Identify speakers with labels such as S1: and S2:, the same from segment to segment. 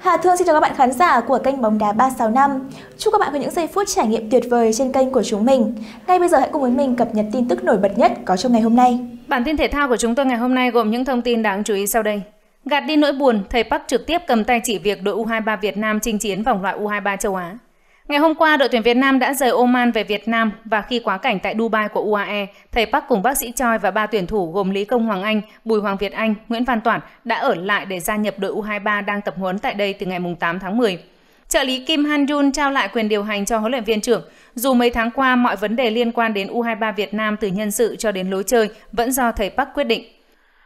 S1: Hà Thương xin chào các bạn khán giả của kênh Bóng đá 365. Chúc các bạn có những giây phút trải nghiệm tuyệt vời trên kênh của chúng mình. Ngay bây giờ hãy cùng với mình cập nhật tin tức nổi bật nhất có trong ngày hôm nay. Bản tin thể thao của chúng tôi ngày hôm nay gồm những thông tin đáng chú ý sau đây. Gạt đi nỗi buồn, thầy Park trực tiếp cầm tay chỉ việc đội U23 Việt Nam chinh chiến vòng loại U23 châu Á. Ngày hôm qua, đội tuyển Việt Nam đã rời Oman về Việt Nam và khi quá cảnh tại Dubai của UAE, thầy Park cùng bác sĩ Choi và ba tuyển thủ gồm Lý Công Hoàng Anh, Bùi Hoàng Việt Anh, Nguyễn Văn Toản đã ở lại để gia nhập đội U23 đang tập huấn tại đây từ ngày 8 tháng 10. Trợ lý Kim Han Jun trao lại quyền điều hành cho huấn luyện viên trưởng. Dù mấy tháng qua mọi vấn đề liên quan đến U23 Việt Nam từ nhân sự cho đến lối chơi vẫn do thầy Park quyết định.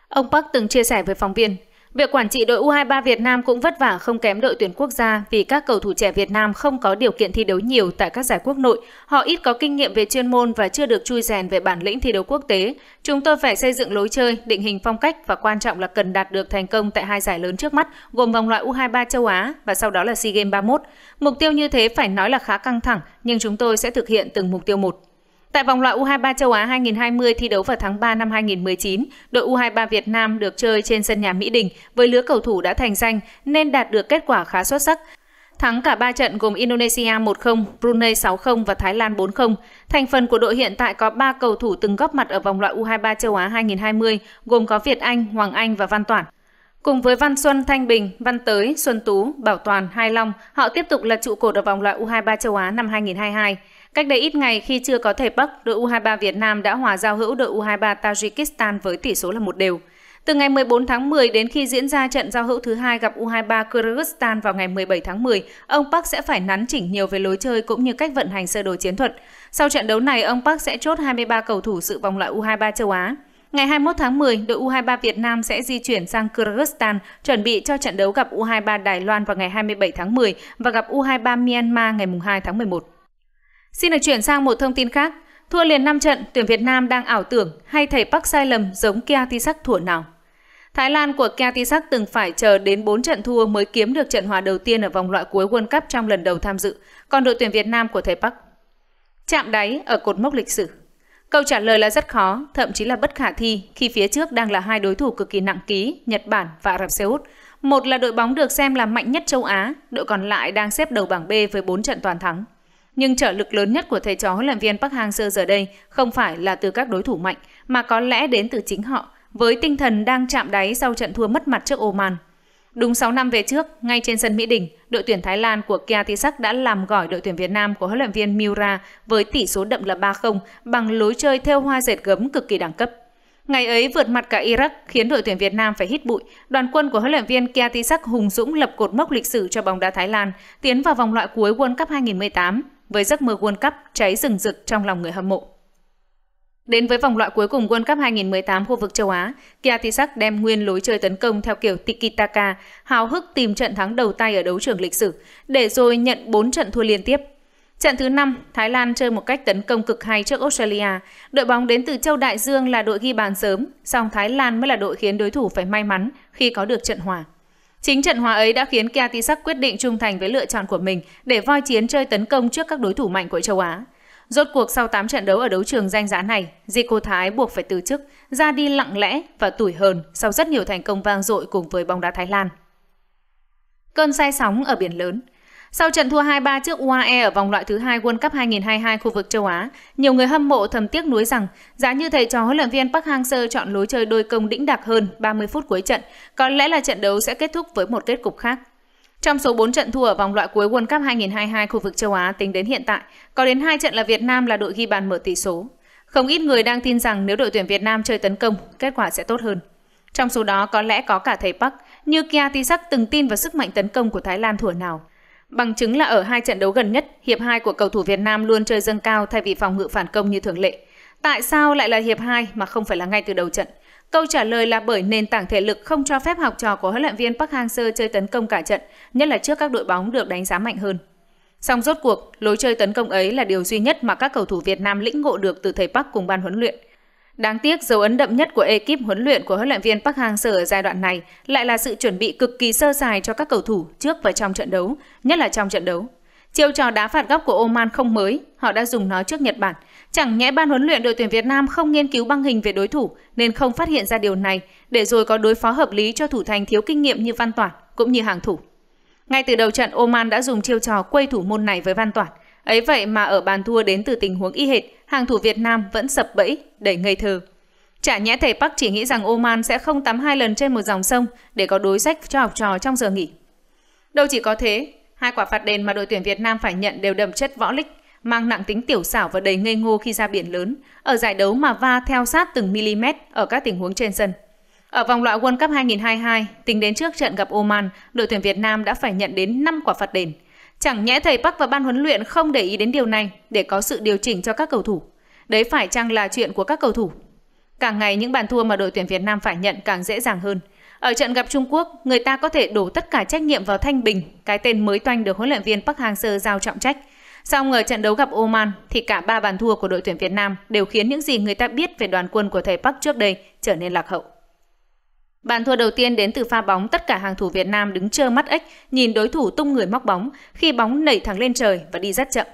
S1: Ông Park từng chia sẻ với phóng viên, Việc quản trị đội U23 Việt Nam cũng vất vả không kém đội tuyển quốc gia vì các cầu thủ trẻ Việt Nam không có điều kiện thi đấu nhiều tại các giải quốc nội, họ ít có kinh nghiệm về chuyên môn và chưa được chui rèn về bản lĩnh thi đấu quốc tế. Chúng tôi phải xây dựng lối chơi, định hình phong cách và quan trọng là cần đạt được thành công tại hai giải lớn trước mắt, gồm vòng loại U23 châu Á và sau đó là SEA Games 31. Mục tiêu như thế phải nói là khá căng thẳng, nhưng chúng tôi sẽ thực hiện từng mục tiêu một. Tại vòng loại U23 châu Á 2020 thi đấu vào tháng 3 năm 2019, đội U23 Việt Nam được chơi trên sân nhà Mỹ Đình với lứa cầu thủ đã thành danh nên đạt được kết quả khá xuất sắc. Thắng cả 3 trận gồm Indonesia 1-0, Brunei 6-0 và Thái Lan 4-0. Thành phần của đội hiện tại có 3 cầu thủ từng góp mặt ở vòng loại U23 châu Á 2020, gồm có Việt Anh, Hoàng Anh và Văn Toản. Cùng với Văn Xuân, Thanh Bình, Văn Tới, Xuân Tú, Bảo Toàn, Hai Long, họ tiếp tục là trụ cột ở vòng loại U23 châu Á năm 2022. Cách đây ít ngày khi chưa có thể Bắc, đội U23 Việt Nam đã hòa giao hữu đội U23 Tajikistan với tỷ số là một đều. Từ ngày 14 tháng 10 đến khi diễn ra trận giao hữu thứ hai gặp U23 Kyrgyzstan vào ngày 17 tháng 10, ông Park sẽ phải nắn chỉnh nhiều về lối chơi cũng như cách vận hành sơ đồ chiến thuật. Sau trận đấu này, ông Park sẽ chốt 23 cầu thủ dự vòng loại U23 châu Á. Ngày 21 tháng 10, đội U23 Việt Nam sẽ di chuyển sang Kyrgyzstan chuẩn bị cho trận đấu gặp U23 Đài Loan vào ngày 27 tháng 10 và gặp U23 Myanmar ngày 2 tháng 11. Xin được chuyển sang một thông tin khác. Thua liền 5 trận, tuyển Việt Nam đang ảo tưởng hay thầy Park sai lầm giống Kia Tisak thủa nào. Thái Lan của Kia Tisak từng phải chờ đến 4 trận thua mới kiếm được trận hòa đầu tiên ở vòng loại cuối World Cup trong lần đầu tham dự, còn đội tuyển Việt Nam của thầy Park chạm đáy ở cột mốc lịch sử. Câu trả lời là rất khó, thậm chí là bất khả thi khi phía trước đang là hai đối thủ cực kỳ nặng ký, Nhật Bản và Ả Rập Xê Út. Một là đội bóng được xem là mạnh nhất châu Á, đội còn lại đang xếp đầu bảng B với 4 trận toàn thắng nhưng trợ lực lớn nhất của thầy trò huấn luyện viên Park Hang-seo giờ đây không phải là từ các đối thủ mạnh, mà có lẽ đến từ chính họ, với tinh thần đang chạm đáy sau trận thua mất mặt trước Oman. Đúng 6 năm về trước, ngay trên sân Mỹ Đình, đội tuyển Thái Lan của Kiatisak đã làm gỏi đội tuyển Việt Nam của huấn luyện viên Miura với tỷ số đậm là 3-0 bằng lối chơi theo hoa dệt gấm cực kỳ đẳng cấp. Ngày ấy vượt mặt cả Iraq khiến đội tuyển Việt Nam phải hít bụi. Đoàn quân của huấn luyện viên Kiatisak hùng dũng lập cột mốc lịch sử cho bóng đá Thái Lan, tiến vào vòng loại cuối World Cup 2018 với giấc mơ World Cup cháy rừng rực trong lòng người hâm mộ. Đến với vòng loại cuối cùng World Cup 2018 khu vực châu Á, Kiatisak đem nguyên lối chơi tấn công theo kiểu tiki-taka, hào hức tìm trận thắng đầu tay ở đấu trường lịch sử, để rồi nhận 4 trận thua liên tiếp. Trận thứ 5, Thái Lan chơi một cách tấn công cực hay trước Australia. Đội bóng đến từ châu Đại Dương là đội ghi bàn sớm, song Thái Lan mới là đội khiến đối thủ phải may mắn khi có được trận hòa. Chính trận hòa ấy đã khiến Kiatisak quyết định trung thành với lựa chọn của mình để voi chiến chơi tấn công trước các đối thủ mạnh của châu Á. Rốt cuộc sau 8 trận đấu ở đấu trường danh giá này, Zico Thái buộc phải từ chức, ra đi lặng lẽ và tủi hờn sau rất nhiều thành công vang dội cùng với bóng đá Thái Lan. Cơn say sóng ở biển lớn sau trận thua 2-3 trước UAE ở vòng loại thứ hai World Cup 2022 khu vực châu Á, nhiều người hâm mộ thầm tiếc nuối rằng giá như thầy trò huấn luyện viên Park Hang-seo chọn lối chơi đôi công đĩnh đặc hơn 30 phút cuối trận, có lẽ là trận đấu sẽ kết thúc với một kết cục khác. Trong số 4 trận thua ở vòng loại cuối World Cup 2022 khu vực châu Á tính đến hiện tại, có đến 2 trận là Việt Nam là đội ghi bàn mở tỷ số. Không ít người đang tin rằng nếu đội tuyển Việt Nam chơi tấn công, kết quả sẽ tốt hơn. Trong số đó có lẽ có cả thầy Park, như Kia Tisak từng tin vào sức mạnh tấn công của Thái Lan thuở nào – Bằng chứng là ở hai trận đấu gần nhất, hiệp 2 của cầu thủ Việt Nam luôn chơi dâng cao thay vì phòng ngự phản công như thường lệ. Tại sao lại là hiệp 2 mà không phải là ngay từ đầu trận? Câu trả lời là bởi nền tảng thể lực không cho phép học trò của huấn luyện viên Park Hang-seo chơi tấn công cả trận, nhất là trước các đội bóng được đánh giá mạnh hơn. Song rốt cuộc, lối chơi tấn công ấy là điều duy nhất mà các cầu thủ Việt Nam lĩnh ngộ được từ thầy Park cùng ban huấn luyện – Đáng tiếc, dấu ấn đậm nhất của ekip huấn luyện của huấn luyện viên Park Hang-seo ở giai đoạn này lại là sự chuẩn bị cực kỳ sơ sài cho các cầu thủ trước và trong trận đấu, nhất là trong trận đấu. Chiêu trò đá phạt góc của Oman không mới, họ đã dùng nó trước Nhật Bản. Chẳng nhẽ ban huấn luyện đội tuyển Việt Nam không nghiên cứu băng hình về đối thủ nên không phát hiện ra điều này, để rồi có đối phó hợp lý cho thủ thành thiếu kinh nghiệm như Văn Toản cũng như hàng thủ. Ngay từ đầu trận Oman đã dùng chiêu trò quay thủ môn này với Văn Toản. Ấy vậy mà ở bàn thua đến từ tình huống y hệt, hàng thủ Việt Nam vẫn sập bẫy, đẩy ngây thơ. Chả nhẽ thầy Park chỉ nghĩ rằng Oman sẽ không tắm hai lần trên một dòng sông để có đối sách cho học trò trong giờ nghỉ. Đâu chỉ có thế, hai quả phạt đền mà đội tuyển Việt Nam phải nhận đều đậm chất võ lịch, mang nặng tính tiểu xảo và đầy ngây ngô khi ra biển lớn, ở giải đấu mà va theo sát từng mm ở các tình huống trên sân. Ở vòng loại World Cup 2022, tính đến trước trận gặp Oman, đội tuyển Việt Nam đã phải nhận đến 5 quả phạt đền – Chẳng nhẽ thầy Park và ban huấn luyện không để ý đến điều này để có sự điều chỉnh cho các cầu thủ. Đấy phải chăng là chuyện của các cầu thủ? Càng ngày những bàn thua mà đội tuyển Việt Nam phải nhận càng dễ dàng hơn. Ở trận gặp Trung Quốc, người ta có thể đổ tất cả trách nhiệm vào Thanh Bình, cái tên mới toanh được huấn luyện viên Park Hang-seo giao trọng trách. Song ở trận đấu gặp Oman thì cả ba bàn thua của đội tuyển Việt Nam đều khiến những gì người ta biết về đoàn quân của thầy Park trước đây trở nên lạc hậu. Bàn thua đầu tiên đến từ pha bóng tất cả hàng thủ Việt Nam đứng trơ mắt ếch nhìn đối thủ tung người móc bóng khi bóng nảy thẳng lên trời và đi rất chậm.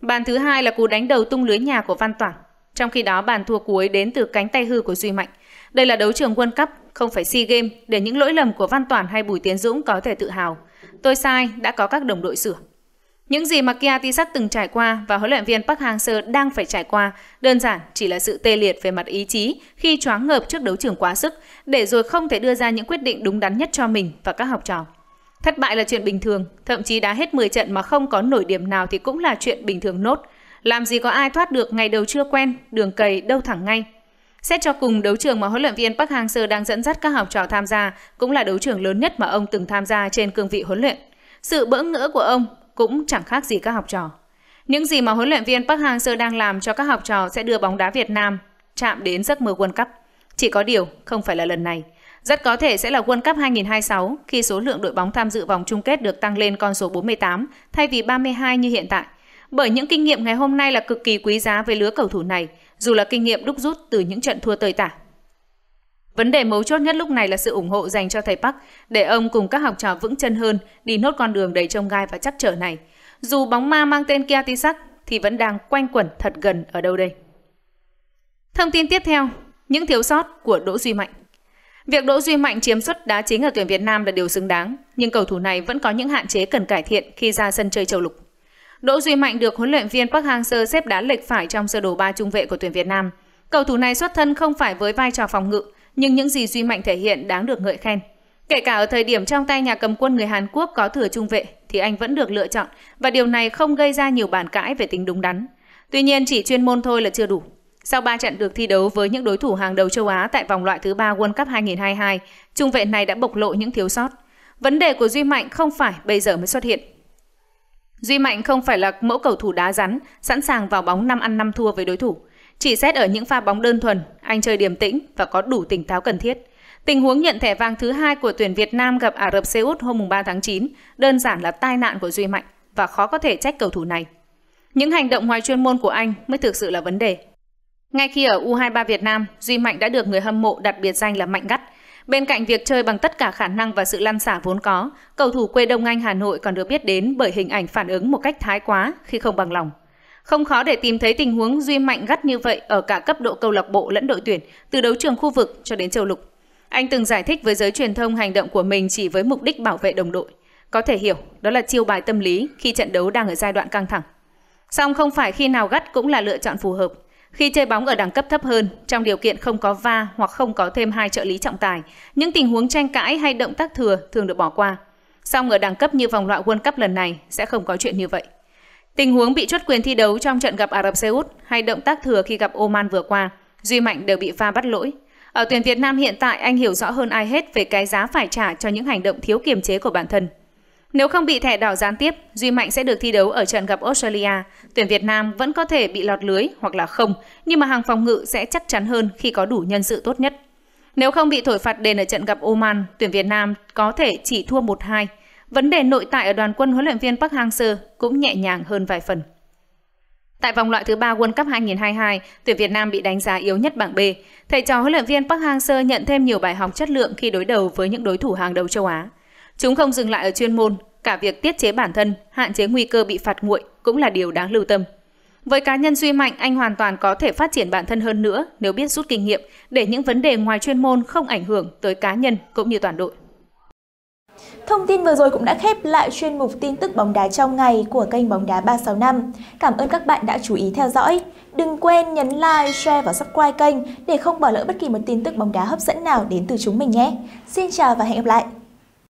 S1: Bàn thứ hai là cú đánh đầu tung lưới nhà của Văn Toản. Trong khi đó bàn thua cuối đến từ cánh tay hư của Duy Mạnh. Đây là đấu trường World Cup, không phải SEA Games để những lỗi lầm của Văn Toản hay Bùi Tiến Dũng có thể tự hào. Tôi sai, đã có các đồng đội sửa. Những gì mà Kia Tisat từng trải qua và huấn luyện viên Park Hang-seo đang phải trải qua đơn giản chỉ là sự tê liệt về mặt ý chí khi choáng ngợp trước đấu trường quá sức, để rồi không thể đưa ra những quyết định đúng đắn nhất cho mình và các học trò. Thất bại là chuyện bình thường, thậm chí đá hết 10 trận mà không có nổi điểm nào thì cũng là chuyện bình thường nốt. Làm gì có ai thoát được ngày đầu chưa quen, đường cầy đâu thẳng ngay. Xét cho cùng, đấu trường mà huấn luyện viên Park Hang-seo đang dẫn dắt các học trò tham gia cũng là đấu trường lớn nhất mà ông từng tham gia trên cương vị huấn luyện. Sự bỡ ngỡ của ông cũng chẳng khác gì các học trò. Những gì mà huấn luyện viên Park Hang-seo đang làm cho các học trò sẽ đưa bóng đá Việt Nam chạm đến giấc mơ World Cup. Chỉ có điều, không phải là lần này. Rất có thể sẽ là World Cup 2026 khi số lượng đội bóng tham dự vòng chung kết được tăng lên con số 48 thay vì 32 như hiện tại. Bởi những kinh nghiệm ngày hôm nay là cực kỳ quý giá với lứa cầu thủ này, dù là kinh nghiệm đúc rút từ những trận thua tơi tả. Vấn đề mấu chốt nhất lúc này là sự ủng hộ dành cho thầy Park để ông cùng các học trò vững chân hơn đi nốt con đường đầy trông gai và chắc trở này. Dù bóng ma mang tên Kia thì vẫn đang quanh quẩn thật gần ở đâu đây. Thông tin tiếp theo, những thiếu sót của Đỗ Duy Mạnh. Việc Đỗ Duy Mạnh chiếm suất đá chính ở tuyển Việt Nam là điều xứng đáng, nhưng cầu thủ này vẫn có những hạn chế cần cải thiện khi ra sân chơi châu lục. Đỗ Duy Mạnh được huấn luyện viên Park Hang-seo xếp đá lệch phải trong sơ đồ ba trung vệ của tuyển Việt Nam. Cầu thủ này xuất thân không phải với vai trò phòng ngự nhưng những gì Duy Mạnh thể hiện đáng được ngợi khen. Kể cả ở thời điểm trong tay nhà cầm quân người Hàn Quốc có thừa trung vệ thì anh vẫn được lựa chọn và điều này không gây ra nhiều bàn cãi về tính đúng đắn. Tuy nhiên chỉ chuyên môn thôi là chưa đủ. Sau 3 trận được thi đấu với những đối thủ hàng đầu châu Á tại vòng loại thứ 3 World Cup 2022, trung vệ này đã bộc lộ những thiếu sót. Vấn đề của Duy Mạnh không phải bây giờ mới xuất hiện. Duy Mạnh không phải là mẫu cầu thủ đá rắn, sẵn sàng vào bóng 5 ăn 5 thua với đối thủ. Chỉ xét ở những pha bóng đơn thuần, anh chơi điềm tĩnh và có đủ tỉnh táo cần thiết. Tình huống nhận thẻ vàng thứ hai của tuyển Việt Nam gặp Ả Rập Xê Út hôm 3 tháng 9 đơn giản là tai nạn của Duy Mạnh và khó có thể trách cầu thủ này. Những hành động ngoài chuyên môn của anh mới thực sự là vấn đề. Ngay khi ở U23 Việt Nam, Duy Mạnh đã được người hâm mộ đặt biệt danh là Mạnh Gắt. Bên cạnh việc chơi bằng tất cả khả năng và sự lăn xả vốn có, cầu thủ quê Đông Anh Hà Nội còn được biết đến bởi hình ảnh phản ứng một cách thái quá khi không bằng lòng. Không khó để tìm thấy tình huống Duy Mạnh gắt như vậy ở cả cấp độ câu lạc bộ lẫn đội tuyển, từ đấu trường khu vực cho đến châu lục. Anh từng giải thích với giới truyền thông hành động của mình chỉ với mục đích bảo vệ đồng đội. Có thể hiểu, đó là chiêu bài tâm lý khi trận đấu đang ở giai đoạn căng thẳng. Song không phải khi nào gắt cũng là lựa chọn phù hợp. Khi chơi bóng ở đẳng cấp thấp hơn, trong điều kiện không có va hoặc không có thêm hai trợ lý trọng tài, những tình huống tranh cãi hay động tác thừa thường được bỏ qua. Song ở đẳng cấp như vòng loại World Cup lần này sẽ không có chuyện như vậy. Tình huống bị chốt quyền thi đấu trong trận gặp Ả Rập Xê Út hay động tác thừa khi gặp Oman vừa qua, Duy Mạnh đều bị pha bắt lỗi. Ở tuyển Việt Nam hiện tại anh hiểu rõ hơn ai hết về cái giá phải trả cho những hành động thiếu kiềm chế của bản thân. Nếu không bị thẻ đỏ gián tiếp, Duy Mạnh sẽ được thi đấu ở trận gặp Australia. Tuyển Việt Nam vẫn có thể bị lọt lưới hoặc là không, nhưng mà hàng phòng ngự sẽ chắc chắn hơn khi có đủ nhân sự tốt nhất. Nếu không bị thổi phạt đền ở trận gặp Oman, tuyển Việt Nam có thể chỉ thua 1-2 Vấn đề nội tại ở đoàn quân huấn luyện viên Park Hang-seo cũng nhẹ nhàng hơn vài phần. Tại vòng loại thứ 3 World Cup 2022, tuyển Việt Nam bị đánh giá yếu nhất bảng B. Thầy trò huấn luyện viên Park Hang-seo nhận thêm nhiều bài học chất lượng khi đối đầu với những đối thủ hàng đầu châu Á. Chúng không dừng lại ở chuyên môn, cả việc tiết chế bản thân, hạn chế nguy cơ bị phạt nguội cũng là điều đáng lưu tâm. Với cá nhân Duy Mạnh, anh hoàn toàn có thể phát triển bản thân hơn nữa nếu biết rút kinh nghiệm để những vấn đề ngoài chuyên môn không ảnh hưởng tới cá nhân cũng như toàn đội. Thông tin vừa rồi cũng đã khép lại chuyên mục tin tức bóng đá trong ngày của kênh Bóng đá 365. Cảm ơn các bạn đã chú ý theo dõi. Đừng quên nhấn like, share và subscribe kênh để không bỏ lỡ bất kỳ một tin tức bóng đá hấp dẫn nào đến từ chúng mình nhé. Xin chào và hẹn gặp lại!